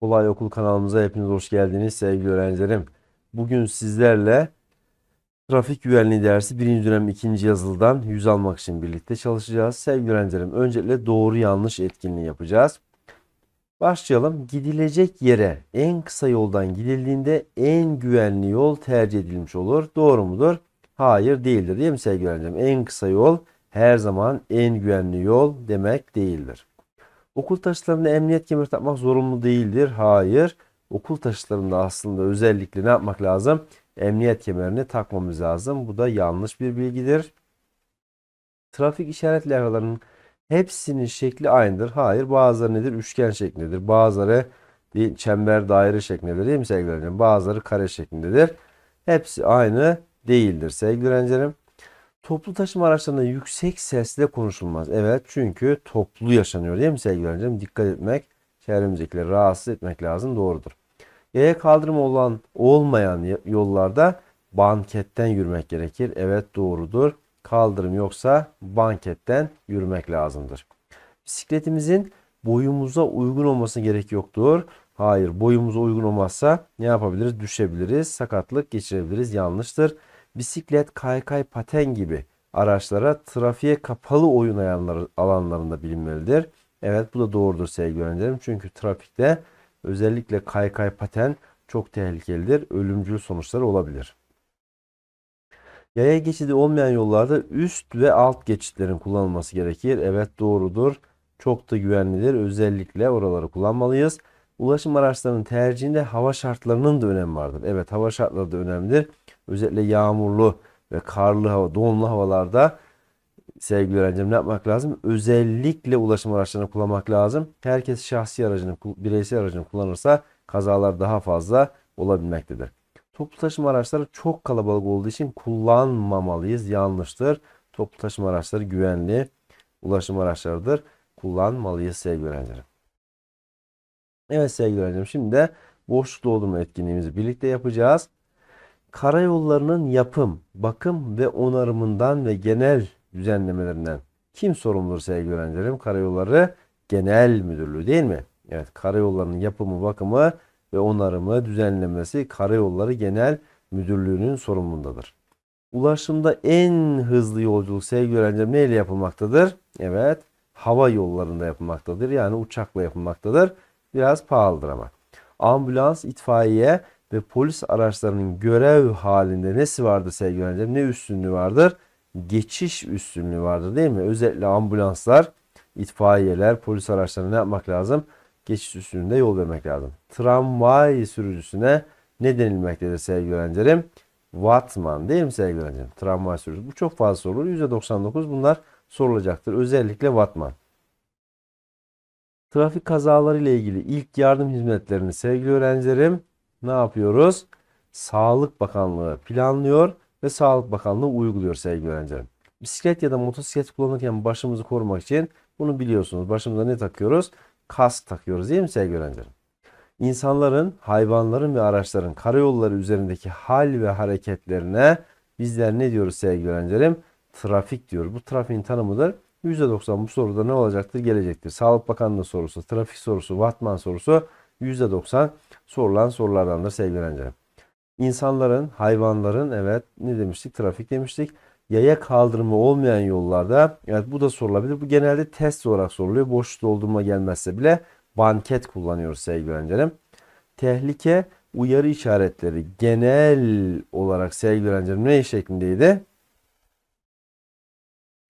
Kolay Okul kanalımıza hepiniz hoş geldiniz sevgili öğrencilerim. Bugün sizlerle trafik güvenliği dersi birinci dönem ikinci yazılıdan 100 almak için birlikte çalışacağız. Sevgili öğrencilerim öncelikle doğru yanlış etkinliği yapacağız. Başlayalım. Gidilecek yere en kısa yoldan gidildiğinde en güvenli yol tercih edilmiş olur. Doğru mudur? Hayır değildir değil mi sevgili öğrencilerim? En kısa yol her zaman en güvenli yol demek değildir. Okul taşıtlarında emniyet kemeri takmak zorunlu değildir. Hayır. Okul taşıtlarında aslında özellikle ne yapmak lazım? Emniyet kemerini takmamız lazım. Bu da yanlış bir bilgidir. Trafik işaret levhalarının hepsinin şekli aynıdır. Hayır. Bazıları nedir? Üçgen şeklindedir. Bazıları bir çember daire şeklindedir değil mi sevgili öğrencilerim? Bazıları kare şeklindedir. Hepsi aynı değildir sevgili öğrencilerim. Toplu taşıma araçlarında yüksek sesle konuşulmaz. Evet çünkü toplu yaşanıyor değil mi sevgili öğrencilerim? Dikkat etmek, çevremizdekileri rahatsız etmek lazım doğrudur. Yaya kaldırım olan olmayan yollarda banketten yürümek gerekir. Evet doğrudur. Kaldırım yoksa banketten yürümek lazımdır. Bisikletimizin boyumuza uygun olması gerek yoktur. Hayır boyumuza uygun olmazsa ne yapabiliriz? Düşebiliriz, sakatlık geçirebiliriz. Yanlıştır bisiklet, kaykay, paten gibi araçlara trafiğe kapalı oyun alanlarında bilinmelidir. Evet bu da doğrudur sevgili öğrencilerim. Çünkü trafikte özellikle kaykay, paten çok tehlikelidir. Ölümcül sonuçlar olabilir. Yaya geçidi olmayan yollarda üst ve alt geçitlerin kullanılması gerekir. Evet doğrudur. Çok da güvenlidir. Özellikle oraları kullanmalıyız. Ulaşım araçlarının tercihinde hava şartlarının da önemi vardır. Evet hava şartları da önemlidir. Özellikle yağmurlu ve karlı hava, donlu havalarda sevgili öğrencim ne yapmak lazım? Özellikle ulaşım araçlarını kullanmak lazım. Herkes şahsi aracını, bireysel aracını kullanırsa kazalar daha fazla olabilmektedir. Toplu taşıma araçları çok kalabalık olduğu için kullanmamalıyız. Yanlıştır. Toplu taşıma araçları güvenli ulaşım araçlarıdır. Kullanmalıyız sevgili öğrencilerim. Evet sevgili öğrencim şimdi de boşluk doldurma etkinliğimizi birlikte yapacağız. Karayollarının yapım, bakım ve onarımından ve genel düzenlemelerinden kim sorumludur sevgili öğrencilerim? Karayolları Genel Müdürlüğü değil mi? Evet karayollarının yapımı, bakımı ve onarımı düzenlemesi Karayolları Genel Müdürlüğü'nün sorumluluğundadır. Ulaşımda en hızlı yolculuk sevgili öğrencilerim neyle yapılmaktadır? Evet hava yollarında yapılmaktadır. Yani uçakla yapılmaktadır biraz pahalıdır ama. Ambulans, itfaiye ve polis araçlarının görev halinde nesi vardır sevgili öğrencilerim? Ne üstünlüğü vardır? Geçiş üstünlüğü vardır değil mi? Özellikle ambulanslar, itfaiyeler, polis araçlarına ne yapmak lazım? Geçiş üstünlüğünde yol vermek lazım. Tramvay sürücüsüne ne denilmektedir sevgili öğrencilerim? Vatman değil mi sevgili öğrencilerim? Tramvay sürücüsü. Bu çok fazla sorulur. %99 bunlar sorulacaktır. Özellikle Vatman. Trafik kazaları ile ilgili ilk yardım hizmetlerini sevgili öğrencilerim ne yapıyoruz? Sağlık Bakanlığı planlıyor ve Sağlık Bakanlığı uyguluyor sevgili öğrencilerim. Bisiklet ya da motosiklet kullanırken başımızı korumak için bunu biliyorsunuz. Başımıza ne takıyoruz? Kask takıyoruz değil mi sevgili öğrencilerim? İnsanların, hayvanların ve araçların karayolları üzerindeki hal ve hareketlerine bizler ne diyoruz sevgili öğrencilerim? Trafik diyoruz. Bu trafiğin tanımıdır. %90 bu soruda ne olacaktır? Gelecektir. Sağlık Bakanlığı sorusu, trafik sorusu, Vatman sorusu %90 sorulan sorulardandır sevgili öğrencilerim. İnsanların, hayvanların evet ne demiştik? Trafik demiştik. Yaya kaldırımı olmayan yollarda evet bu da sorulabilir. Bu genelde test olarak soruluyor. Boş doldurma gelmezse bile banket kullanıyoruz sevgili öğrencilerim. Tehlike uyarı işaretleri genel olarak sevgili öğrencilerim ne şeklindeydi?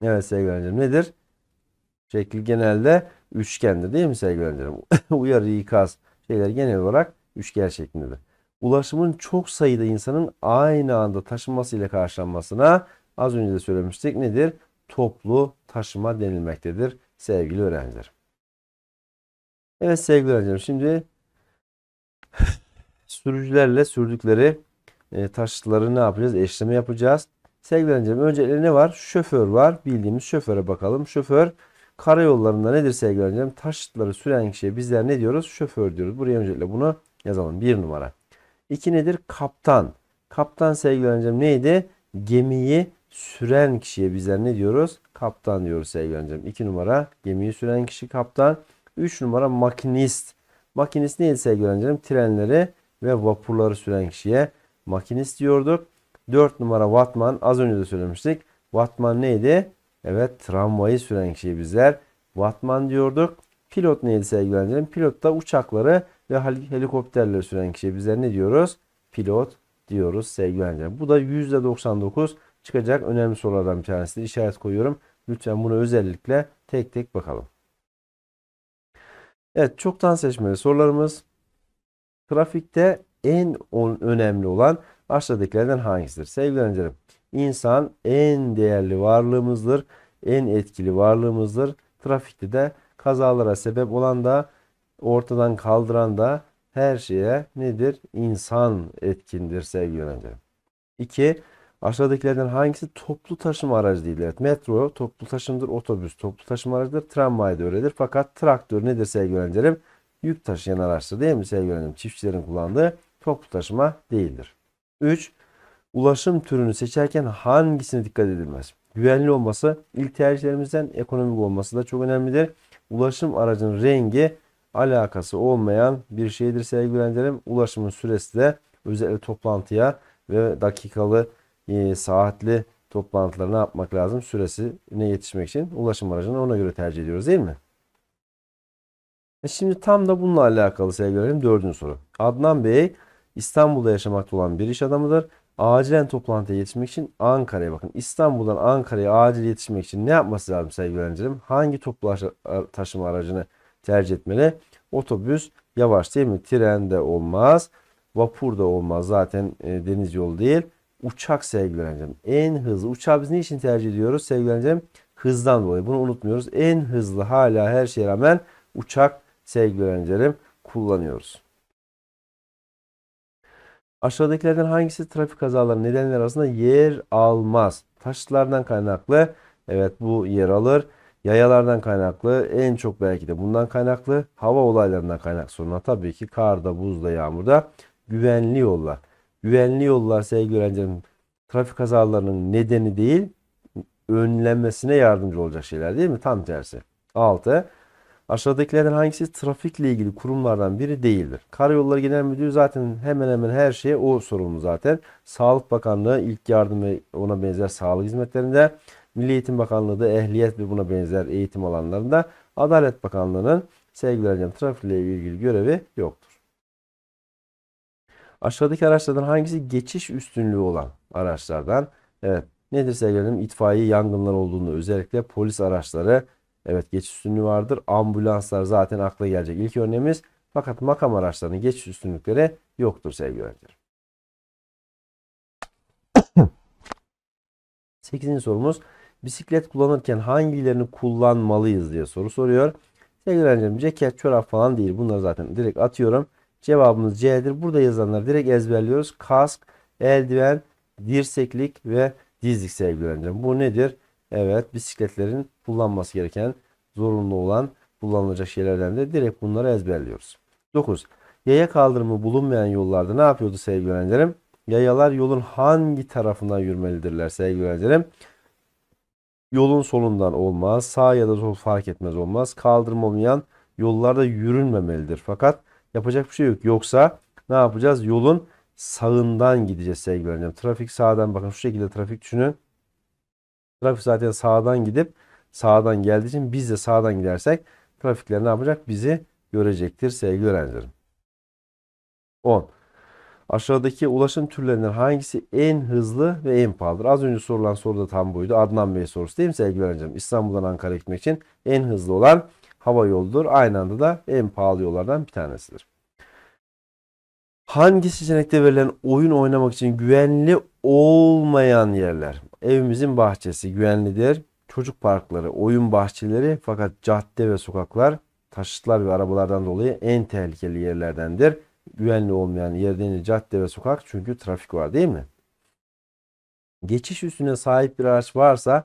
Evet sevgili öğrencilerim nedir? Şekil genelde üçgendir değil mi sevgili öğrencilerim? Uyarı, ikaz şeyler genel olarak üçgen şeklindedir. Ulaşımın çok sayıda insanın aynı anda ile karşılanmasına az önce de söylemiştik nedir? Toplu taşıma denilmektedir sevgili öğrenciler. Evet sevgili öğrencilerim şimdi sürücülerle sürdükleri e, taşıtları ne yapacağız? Eşleme yapacağız. Sevgili öğrencilerim öncelikle ne var? Şoför var. Bildiğimiz şoföre bakalım. Şoför karayollarında nedir sevgili öğrencilerim? Taşıtları süren kişiye bizler ne diyoruz? Şoför diyoruz. Buraya öncelikle bunu yazalım. Bir numara. İki nedir? Kaptan. Kaptan sevgili öğrencilerim neydi? Gemiyi süren kişiye bizler ne diyoruz? Kaptan diyoruz sevgili öğrencilerim. İki numara gemiyi süren kişi kaptan. Üç numara makinist. Makinist neydi sevgili öğrencilerim? Trenleri ve vapurları süren kişiye makinist diyorduk. 4 numara Wattman az önce de söylemiştik. Wattman neydi? Evet tramvayı süren kişi bizler. Wattman diyorduk. Pilot neydi sevgili öğrencilerim? Pilot da uçakları ve helikopterleri süren kişi bizler ne diyoruz? Pilot diyoruz sevgili öğrencilerim. Bu da %99 çıkacak önemli sorulardan bir tanesi. İşaret koyuyorum. Lütfen bunu özellikle tek tek bakalım. Evet çoktan seçmeli sorularımız. Trafikte en önemli olan Aşağıdakilerden hangisidir? Sevgili öğrencilerim, insan en değerli varlığımızdır, en etkili varlığımızdır. Trafikte de kazalara sebep olan da ortadan kaldıran da her şeye nedir? İnsan etkindir sevgili öğrencilerim. 2. Aşağıdakilerden hangisi toplu taşıma aracı değildir? Evet, metro toplu taşımdır, otobüs toplu taşıma aracıdır, tramvay da öyledir. Fakat traktör nedir sevgili öğrencilerim? Yük taşıyan araçtır değil mi sevgili öğrencilerim? Çiftçilerin kullandığı toplu taşıma değildir. 3. Ulaşım türünü seçerken hangisine dikkat edilmez? Güvenli olması ilk tercihlerimizden ekonomik olması da çok önemlidir. Ulaşım aracının rengi alakası olmayan bir şeydir sevgilendirim. Ulaşımın süresi de özellikle toplantıya ve dakikalı e, saatli toplantılarına yapmak lazım? Süresine yetişmek için ulaşım aracını ona göre tercih ediyoruz değil mi? E şimdi tam da bununla alakalı sevgilerim dördüncü soru. Adnan Bey İstanbul'da yaşamakta olan bir iş adamıdır. Acilen toplantıya yetişmek için Ankara'ya bakın. İstanbul'dan Ankara'ya acil yetişmek için ne yapması lazım sevgili öğrencilerim? Hangi toplu taşıma aracını tercih etmeli? Otobüs yavaş değil mi? Tren de olmaz. Vapur da olmaz. Zaten e, deniz yolu değil. Uçak sevgili öğrencilerim. En hızlı. Uçağı biz niçin tercih ediyoruz sevgili öğrencilerim? Hızdan dolayı. Bunu unutmuyoruz. En hızlı hala her şeye rağmen uçak sevgili öğrencilerim kullanıyoruz. Aşağıdakilerden hangisi trafik kazaları nedenleri arasında yer almaz? Taşlardan kaynaklı. Evet bu yer alır. Yayalardan kaynaklı. En çok belki de bundan kaynaklı. Hava olaylarından kaynaklı. Sonra tabii ki karda, buzda, yağmurda. Güvenli yollar. Güvenli yollar sevgili öğrencilerim trafik kazalarının nedeni değil önlenmesine yardımcı olacak şeyler değil mi? Tam tersi. 6. Aşağıdakilerden hangisi trafikle ilgili kurumlardan biri değildir? Karayolları Genel Müdürü zaten hemen hemen her şeye o sorumlu zaten. Sağlık Bakanlığı ilk yardım ve ona benzer sağlık hizmetlerinde. Milli Eğitim Bakanlığı da ehliyet ve buna benzer eğitim alanlarında. Adalet Bakanlığı'nın sevgili hocam trafikle ilgili görevi yoktur. Aşağıdaki araçlardan hangisi geçiş üstünlüğü olan araçlardan? Evet nedir sevgili hocam? İtfaiye yangınlar olduğunda özellikle polis araçları Evet geçiş üstünlüğü vardır. Ambulanslar zaten akla gelecek ilk örneğimiz. Fakat makam araçlarının geçiş üstünlükleri yoktur sevgili öğrencilerim. 8. sorumuz bisiklet kullanırken hangilerini kullanmalıyız diye soru soruyor. Sevgili öğrencilerim ceket, çorap falan değil. Bunları zaten direkt atıyorum. Cevabımız C'dir. Burada yazanları direkt ezberliyoruz. Kask, eldiven, dirseklik ve dizlik sevgili öğrencilerim. Bu nedir? Evet bisikletlerin kullanması gereken zorunlu olan kullanılacak şeylerden de direkt bunları ezberliyoruz. 9. Yaya kaldırımı bulunmayan yollarda ne yapıyordu sevgili öğrencilerim? Yayalar yolun hangi tarafından yürümelidirler sevgili öğrencilerim? Yolun solundan olmaz, sağ ya da sol fark etmez olmaz. Kaldırım olmayan yollarda yürünmemelidir. Fakat yapacak bir şey yok. Yoksa ne yapacağız? Yolun sağından gideceğiz sevgili öğrencilerim. Trafik sağdan bakın şu şekilde trafik düşünün. Trafik zaten sağdan gidip sağdan geldiği için biz de sağdan gidersek trafikler ne yapacak? Bizi görecektir sevgili öğrencilerim. 10. Aşağıdaki ulaşım türlerinden hangisi en hızlı ve en pahalıdır? Az önce sorulan soru da tam buydu. Adnan Bey sorusu değil mi sevgili öğrencilerim? İstanbul'dan Ankara'ya gitmek için en hızlı olan hava yoludur. Aynı anda da en pahalı yollardan bir tanesidir. Hangi seçenekte verilen oyun oynamak için güvenli olmayan yerler? Evimizin bahçesi güvenlidir. Çocuk parkları, oyun bahçeleri fakat cadde ve sokaklar taşıtlar ve arabalardan dolayı en tehlikeli yerlerdendir. Güvenli olmayan yer denir cadde ve sokak çünkü trafik var değil mi? Geçiş üstüne sahip bir araç varsa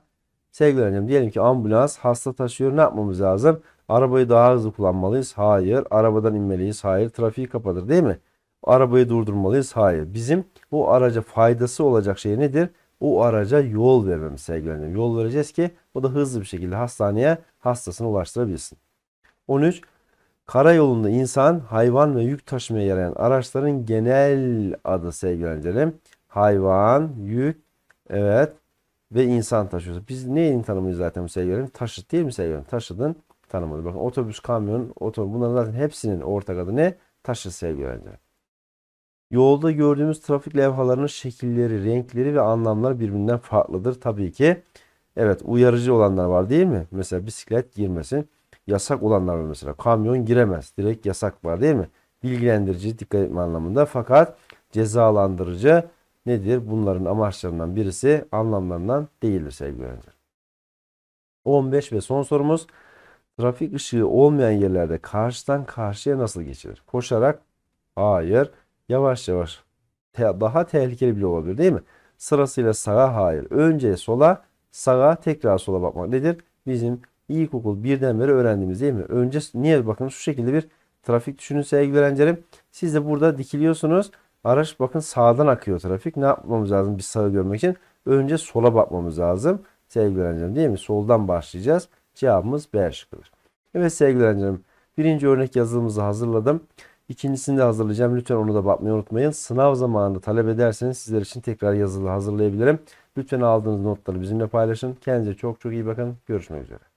sevgili hocam diyelim ki ambulans hasta taşıyor ne yapmamız lazım? Arabayı daha hızlı kullanmalıyız. Hayır. Arabadan inmeliyiz. Hayır. Trafiği kapatır değil mi? arabayı durdurmalıyız. Hayır. Bizim bu araca faydası olacak şey nedir? O araca yol vermemiz sevgilerim. Yol vereceğiz ki o da hızlı bir şekilde hastaneye hastasını ulaştırabilsin. 13. Karayolunda insan, hayvan ve yük taşımaya yarayan araçların genel adı sevgilerim. Hayvan, yük, evet ve insan taşıyoruz. Biz neyin tanımıyız zaten sevgilerim? Taşıt değil mi sevgilerim? Taşıdın tanımıdır. Bakın otobüs, kamyon, otobüs bunların zaten hepsinin ortak adı ne? Taşıt sevgilerim. Yolda gördüğümüz trafik levhalarının şekilleri, renkleri ve anlamları birbirinden farklıdır tabii ki. Evet uyarıcı olanlar var değil mi? Mesela bisiklet girmesin. Yasak olanlar var mesela. Kamyon giremez. Direkt yasak var değil mi? Bilgilendirici dikkat etme anlamında. Fakat cezalandırıcı nedir? Bunların amaçlarından birisi anlamlarından değildir sevgili öğrenciler. 15 ve son sorumuz. Trafik ışığı olmayan yerlerde karşıdan karşıya nasıl geçilir? Koşarak? Hayır. Yavaş yavaş. Te daha tehlikeli bile olabilir değil mi? Sırasıyla sağa hayır. Önce sola, sağa tekrar sola bakmak nedir? Bizim ilkokul birden beri öğrendiğimiz değil mi? Önce niye bakın şu şekilde bir trafik düşünün sevgili öğrencilerim. Siz de burada dikiliyorsunuz. Araç bakın sağdan akıyor trafik. Ne yapmamız lazım Bir sağı görmek için? Önce sola bakmamız lazım sevgili öğrencilerim değil mi? Soldan başlayacağız. Cevabımız B şıkkıdır. Evet sevgili öğrencilerim birinci örnek yazılımımızı hazırladım. İkincisini de hazırlayacağım. Lütfen onu da bakmayı unutmayın. Sınav zamanında talep ederseniz sizler için tekrar yazılı hazırlayabilirim. Lütfen aldığınız notları bizimle paylaşın. Kendinize çok çok iyi bakın. Görüşmek üzere.